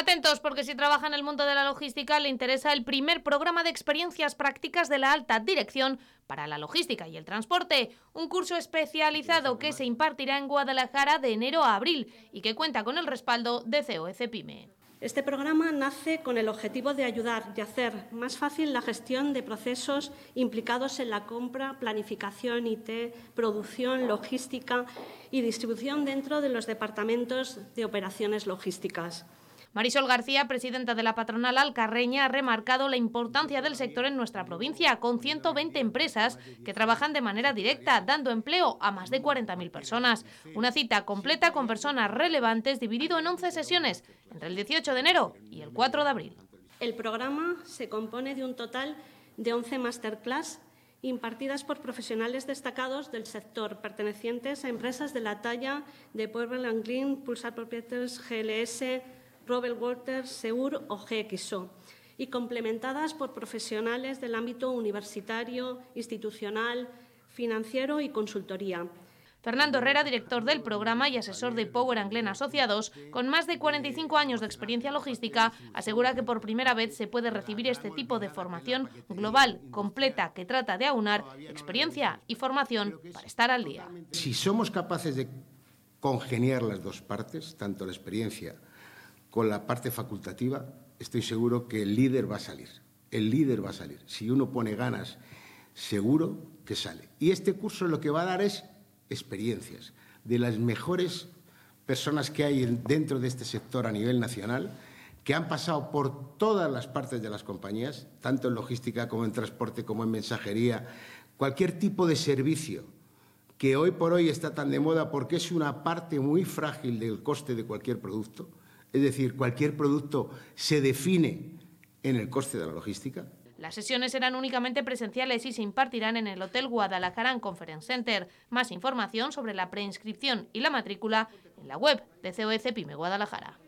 Atentos, porque si trabaja en el mundo de la logística, le interesa el primer programa de experiencias prácticas de la alta dirección para la logística y el transporte, un curso especializado que se impartirá en Guadalajara de enero a abril y que cuenta con el respaldo de COEC e Este programa nace con el objetivo de ayudar y hacer más fácil la gestión de procesos implicados en la compra, planificación IT, producción, logística y distribución dentro de los departamentos de operaciones logísticas. Marisol García, presidenta de la patronal alcarreña, ha remarcado la importancia del sector en nuestra provincia, con 120 empresas que trabajan de manera directa, dando empleo a más de 40.000 personas. Una cita completa con personas relevantes dividido en 11 sesiones, entre el 18 de enero y el 4 de abril. El programa se compone de un total de 11 masterclass impartidas por profesionales destacados del sector, pertenecientes a empresas de la talla de Puebla Green, Pulsar Properties, GLS, Robert Walter Seur o GXO, y complementadas por profesionales del ámbito universitario, institucional, financiero y consultoría. Fernando Herrera, director del programa y asesor de Power Anglen Asociados, con más de 45 años de experiencia logística, asegura que por primera vez se puede recibir este tipo de formación global, completa, que trata de aunar experiencia y formación para estar al día. Si somos capaces de congeniar las dos partes, tanto la experiencia con la parte facultativa, estoy seguro que el líder va a salir. El líder va a salir. Si uno pone ganas, seguro que sale. Y este curso lo que va a dar es experiencias de las mejores personas que hay dentro de este sector a nivel nacional, que han pasado por todas las partes de las compañías, tanto en logística como en transporte, como en mensajería, cualquier tipo de servicio que hoy por hoy está tan de moda porque es una parte muy frágil del coste de cualquier producto es decir, cualquier producto se define en el coste de la logística. Las sesiones serán únicamente presenciales y se impartirán en el Hotel Guadalajara Conference Center. Más información sobre la preinscripción y la matrícula en la web de COE Pyme Guadalajara.